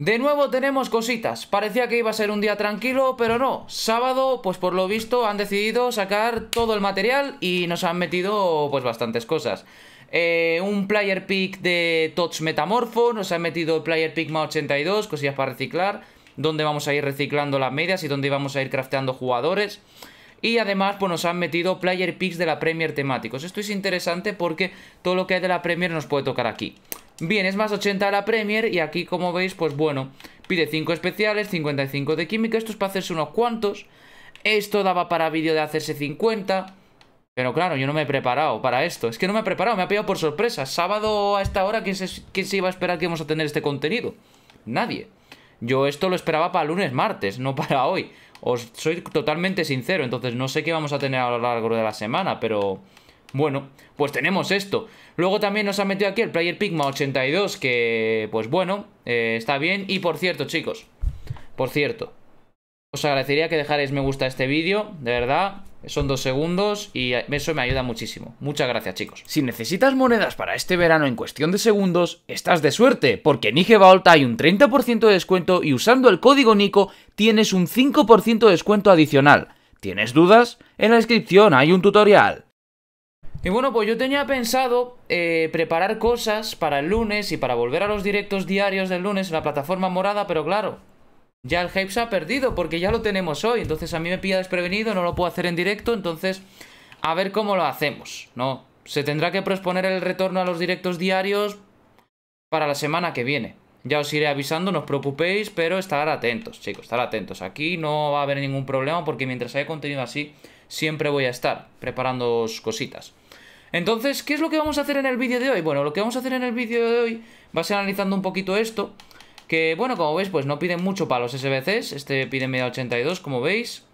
De nuevo tenemos cositas, parecía que iba a ser un día tranquilo, pero no, sábado pues por lo visto han decidido sacar todo el material y nos han metido pues bastantes cosas. Eh, un player pick de Touch Metamorfo, nos han metido player pick más 82, cosillas para reciclar, donde vamos a ir reciclando las medias y donde vamos a ir crafteando jugadores. Y además, pues nos han metido player picks de la Premier temáticos. Esto es interesante porque todo lo que hay de la Premier nos puede tocar aquí. Bien, es más 80 a la Premier y aquí como veis, pues bueno, pide 5 especiales, 55 de química, esto es para hacerse unos cuantos. Esto daba para vídeo de hacerse 50. Pero claro, yo no me he preparado para esto. Es que no me he preparado, me ha pillado por sorpresa. Sábado a esta hora, ¿quién se, quién se iba a esperar que íbamos a tener este contenido? Nadie. Yo esto lo esperaba para lunes, martes, no para hoy. Os soy totalmente sincero, entonces no sé qué vamos a tener a lo largo de la semana, pero... Bueno, pues tenemos esto. Luego también nos ha metido aquí el Player Pigma 82, que pues bueno, eh, está bien. Y por cierto, chicos, por cierto, os agradecería que dejarais me gusta a este vídeo, de verdad. Son dos segundos y eso me ayuda muchísimo. Muchas gracias, chicos. Si necesitas monedas para este verano en cuestión de segundos, estás de suerte, porque en IG hay un 30% de descuento y usando el código NICO tienes un 5% de descuento adicional. ¿Tienes dudas? En la descripción hay un tutorial. Y bueno, pues yo tenía pensado eh, preparar cosas para el lunes y para volver a los directos diarios del lunes en la plataforma morada, pero claro, ya el hype se ha perdido porque ya lo tenemos hoy. Entonces a mí me pilla desprevenido, no lo puedo hacer en directo, entonces a ver cómo lo hacemos, ¿no? Se tendrá que posponer el retorno a los directos diarios para la semana que viene. Ya os iré avisando, no os preocupéis, pero estar atentos, chicos, estar atentos. Aquí no va a haber ningún problema porque mientras haya contenido así, siempre voy a estar preparando cositas. Entonces, ¿qué es lo que vamos a hacer en el vídeo de hoy? Bueno, lo que vamos a hacer en el vídeo de hoy va a ser analizando un poquito esto. Que, bueno, como veis, pues no piden mucho para los SBCs. Este pide media 82, como veis.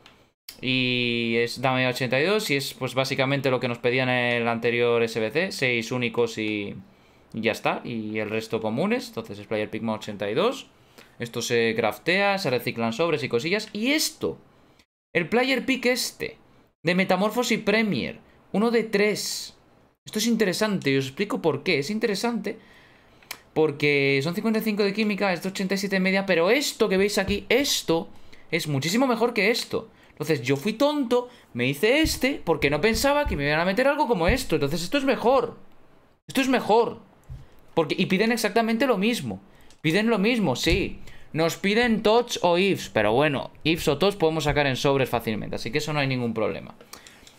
Y es da media 82 y es pues básicamente lo que nos pedían en el anterior SBC. 6 únicos y, ya está. Y el resto comunes. Entonces es Player más 82. Esto se craftea, se reciclan sobres y cosillas. Y esto, el Player Pick este, de Metamorphosis Premier, uno de tres... Esto es interesante y os explico por qué. Es interesante porque son 55 de química, esto 87 y media, pero esto que veis aquí, esto es muchísimo mejor que esto. Entonces yo fui tonto, me hice este porque no pensaba que me iban a meter algo como esto. Entonces esto es mejor. Esto es mejor. Porque, y piden exactamente lo mismo. Piden lo mismo, sí. Nos piden tots o ifs, pero bueno, ifs o tots podemos sacar en sobres fácilmente, así que eso no hay ningún problema.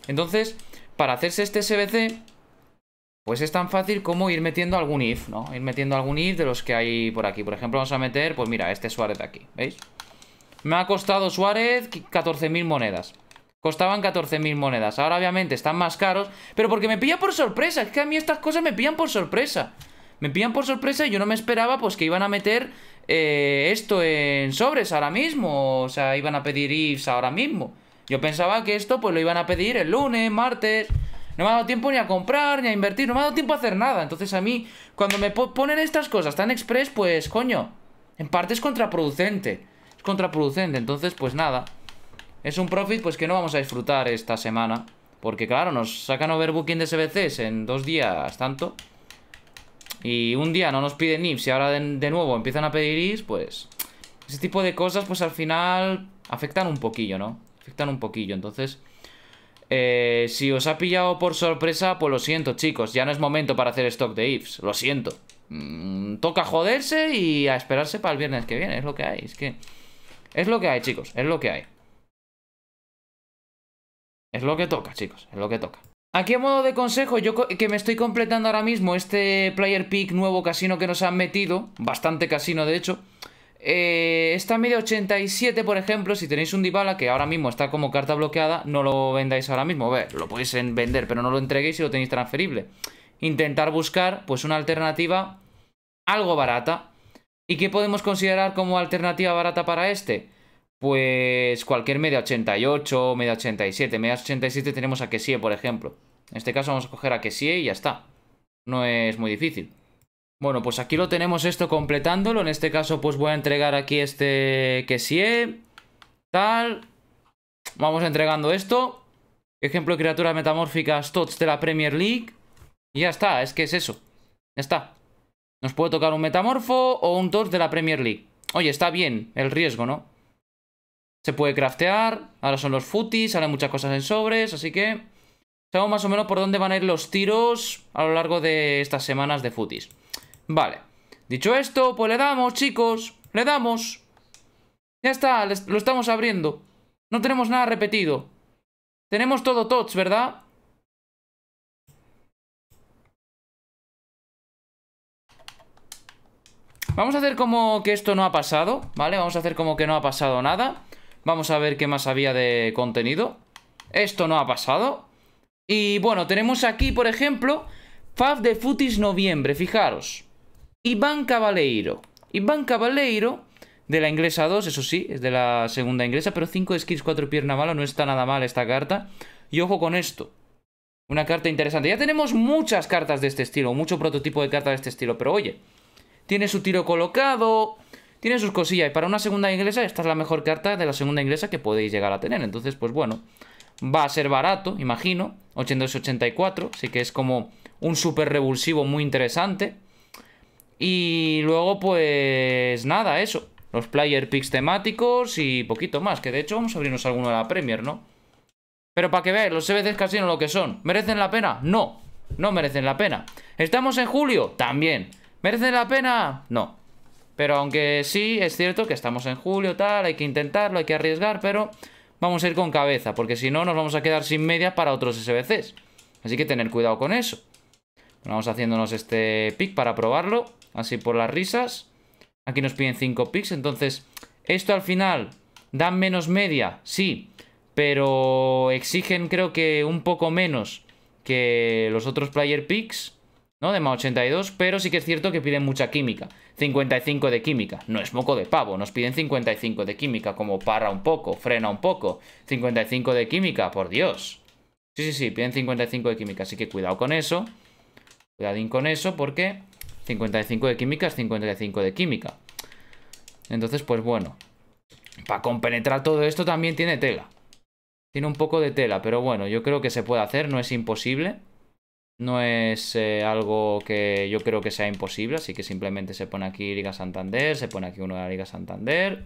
Entonces, para hacerse este SBC, pues es tan fácil como ir metiendo algún if, ¿no? Ir metiendo algún if de los que hay por aquí. Por ejemplo, vamos a meter, pues mira, este Suárez de aquí, ¿veis? Me ha costado Suárez 14.000 monedas. Costaban 14.000 monedas. Ahora obviamente están más caros, pero porque me pilla por sorpresa. Es que a mí estas cosas me pillan por sorpresa. Me pillan por sorpresa y yo no me esperaba pues que iban a meter eh, esto en sobres ahora mismo. O sea, iban a pedir ifs ahora mismo. Yo pensaba que esto pues lo iban a pedir el lunes, martes... No me ha dado tiempo ni a comprar, ni a invertir, no me ha dado tiempo a hacer nada. Entonces a mí, cuando me ponen estas cosas tan express, pues coño, en parte es contraproducente. Es contraproducente, entonces pues nada. Es un profit pues que no vamos a disfrutar esta semana. Porque claro, nos sacan overbooking de SBCs en dos días tanto. Y un día no nos piden Nips y ahora de, de nuevo empiezan a pedir IPS, pues... Ese tipo de cosas pues al final afectan un poquillo, ¿no? Afectan un poquillo, entonces... Eh, si os ha pillado por sorpresa, pues lo siento, chicos. Ya no es momento para hacer stock de IFs. Lo siento. Mm, toca joderse y a esperarse para el viernes que viene. Es lo que hay. Es que. Es lo que hay, chicos. Es lo que hay. Es lo que toca, chicos. Es lo que toca. Aquí a modo de consejo, yo que me estoy completando ahora mismo este Player Pick nuevo casino que nos han metido. Bastante casino, de hecho esta media 87, por ejemplo, si tenéis un Dybala que ahora mismo está como carta bloqueada, no lo vendáis ahora mismo. Ver, lo podéis vender, pero no lo entreguéis si lo tenéis transferible. Intentar buscar pues una alternativa algo barata. ¿Y qué podemos considerar como alternativa barata para este? Pues cualquier media 88, media 87. Media 87 tenemos a Kessie, por ejemplo. En este caso vamos a coger a Kessie y ya está. No es muy difícil. Bueno, pues aquí lo tenemos esto completándolo. En este caso, pues voy a entregar aquí este que quesie. Tal. Vamos entregando esto. Ejemplo de criaturas metamórficas TOTS de la Premier League. Y ya está, es que es eso. Ya está. Nos puede tocar un metamorfo o un TOTS de la Premier League. Oye, está bien el riesgo, ¿no? Se puede craftear. Ahora son los futis, salen muchas cosas en sobres, así que... Sabemos más o menos por dónde van a ir los tiros a lo largo de estas semanas de futis. Vale. Dicho esto, pues le damos, chicos. Le damos. Ya está, lo estamos abriendo. No tenemos nada repetido. Tenemos todo tots, ¿verdad? Vamos a hacer como que esto no ha pasado, ¿vale? Vamos a hacer como que no ha pasado nada. Vamos a ver qué más había de contenido. Esto no ha pasado. Y bueno, tenemos aquí, por ejemplo, Fab de Futis Noviembre, fijaros. Iván Cabaleiro. Iván Cabaleiro, de la inglesa 2, eso sí, es de la segunda inglesa, pero 5 skills, 4 pierna mala, no está nada mal esta carta. Y ojo con esto. Una carta interesante. Ya tenemos muchas cartas de este estilo, mucho prototipo de carta de este estilo, pero oye, tiene su tiro colocado, tiene sus cosillas. Y para una segunda inglesa, esta es la mejor carta de la segunda inglesa que podéis llegar a tener. Entonces, pues bueno, va a ser barato, imagino. 884. 84 así que es como un super revulsivo muy interesante. Y luego, pues nada, eso. Los player picks temáticos y poquito más. Que de hecho vamos a abrirnos alguno de la Premier, ¿no? Pero para que veáis, los casi no lo que son. ¿Merecen la pena? No. No merecen la pena. ¿Estamos en julio? También. ¿Merecen la pena? No. Pero aunque sí, es cierto que estamos en julio, tal, hay que intentarlo, hay que arriesgar, pero vamos a ir con cabeza, porque si no nos vamos a quedar sin medias para otros SBCs. Así que tener cuidado con eso. Vamos haciéndonos este pick para probarlo. Así por las risas. Aquí nos piden 5 picks. Entonces, esto al final da menos media, sí. Pero exigen creo que un poco menos que los otros player picks. ¿no? De más 82, pero sí que es cierto que piden mucha química. 55 de química, no es moco de pavo, nos piden 55 de química, como para un poco, frena un poco. 55 de química, por Dios. Sí, sí, sí, piden 55 de química, así que cuidado con eso. Cuidadín con eso porque 55 de química es 55 de química. Entonces, pues bueno. Para compenetrar todo esto también tiene tela. Tiene un poco de tela, pero bueno, yo creo que se puede hacer, no es imposible. No es eh, algo que yo creo que sea imposible, así que simplemente se pone aquí Liga Santander, se pone aquí uno de la Liga Santander.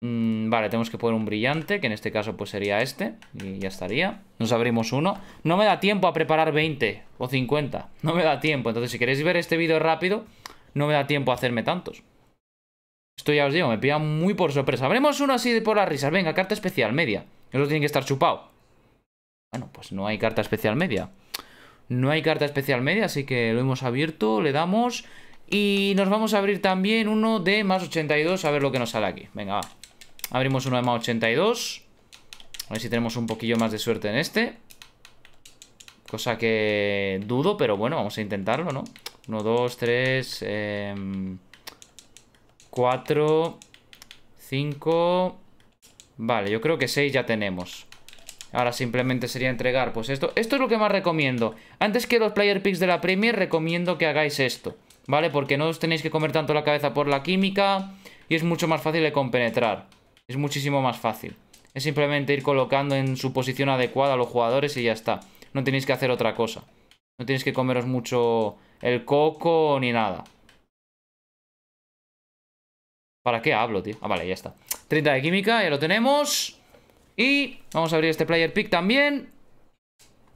Mm, vale, tenemos que poner un brillante, que en este caso pues sería este. Y ya estaría. Nos abrimos uno. No me da tiempo a preparar 20 o 50. No me da tiempo. Entonces, si queréis ver este vídeo rápido, no me da tiempo a hacerme tantos. Esto ya os digo, me pilla muy por sorpresa. Abremos uno así por las risas. Venga, carta especial, media. Eso tiene que estar chupado. Bueno, pues no hay carta especial media. No hay carta especial media, así que lo hemos abierto, le damos... Y nos vamos a abrir también uno de más 82, a ver lo que nos sale aquí. Venga, va. Abrimos una 82. A ver si tenemos un poquillo más de suerte en este. Cosa que dudo, pero bueno, vamos a intentarlo, ¿no? 1, 2, 3, 4, 5... Vale, yo creo que 6 ya tenemos. Ahora simplemente sería entregar pues esto. Esto es lo que más recomiendo. Antes que los player picks de la Premier, recomiendo que hagáis esto. ¿Vale? Porque no os tenéis que comer tanto la cabeza por la química y es mucho más fácil de compenetrar. Es muchísimo más fácil. Es simplemente ir colocando en su posición adecuada a los jugadores y ya está. No tenéis que hacer otra cosa. No tenéis que comeros mucho el coco ni nada. ¿Para qué hablo, tío? Ah, vale, ya está. 30 de química, ya lo tenemos. Y vamos a abrir este player pick también.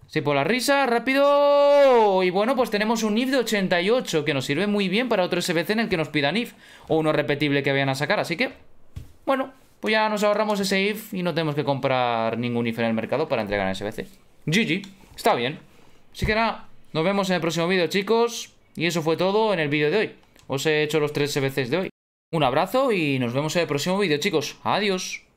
Sí, por la risa, rápido. Y bueno, pues tenemos un IF de 88 que nos sirve muy bien para otro SBC en el que nos pidan IF o uno repetible que vayan a sacar. Así que, bueno, pues ya nos ahorramos ese if y no tenemos que comprar ningún if en el mercado para entregar en SBC. GG, está bien. Así que nada, nos vemos en el próximo vídeo, chicos. Y eso fue todo en el vídeo de hoy. Os he hecho los tres SBCs de hoy. Un abrazo y nos vemos en el próximo vídeo, chicos. Adiós.